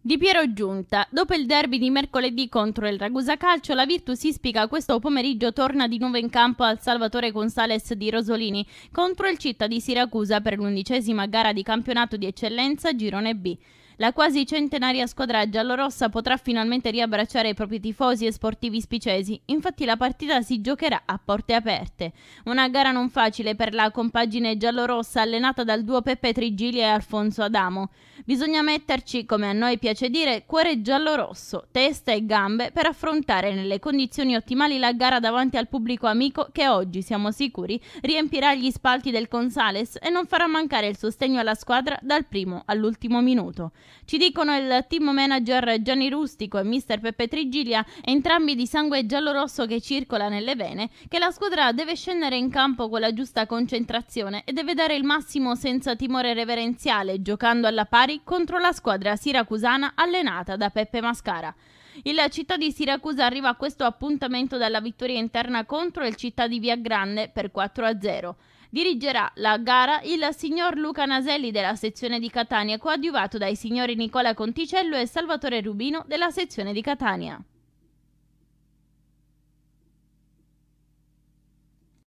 Di Piero Giunta. Dopo il derby di mercoledì contro il Ragusa Calcio, la Virtus Ispica questo pomeriggio torna di nuovo in campo al Salvatore Gonzales di Rosolini contro il Città di Siracusa per l'undicesima gara di campionato di eccellenza Girone B. La quasi centenaria squadra giallorossa potrà finalmente riabbracciare i propri tifosi e sportivi spicesi. Infatti la partita si giocherà a porte aperte. Una gara non facile per la compagine giallorossa allenata dal duo Peppe Trigili e Alfonso Adamo. Bisogna metterci, come a noi piace dire, cuore giallorosso, testa e gambe per affrontare nelle condizioni ottimali la gara davanti al pubblico amico che oggi, siamo sicuri, riempirà gli spalti del Consales e non farà mancare il sostegno alla squadra dal primo all'ultimo minuto. Ci dicono il team manager Gianni Rustico e mister Peppe Trigilia, entrambi di sangue giallo-rosso che circola nelle vene, che la squadra deve scendere in campo con la giusta concentrazione e deve dare il massimo senza timore reverenziale, giocando alla pari contro la squadra siracusana allenata da Peppe Mascara. Il città di Siracusa arriva a questo appuntamento dalla vittoria interna contro il città di Via Grande per 4-0. Dirigerà la gara il signor Luca Naselli della sezione di Catania, coadiuvato dai signori Nicola Conticello e Salvatore Rubino della sezione di Catania.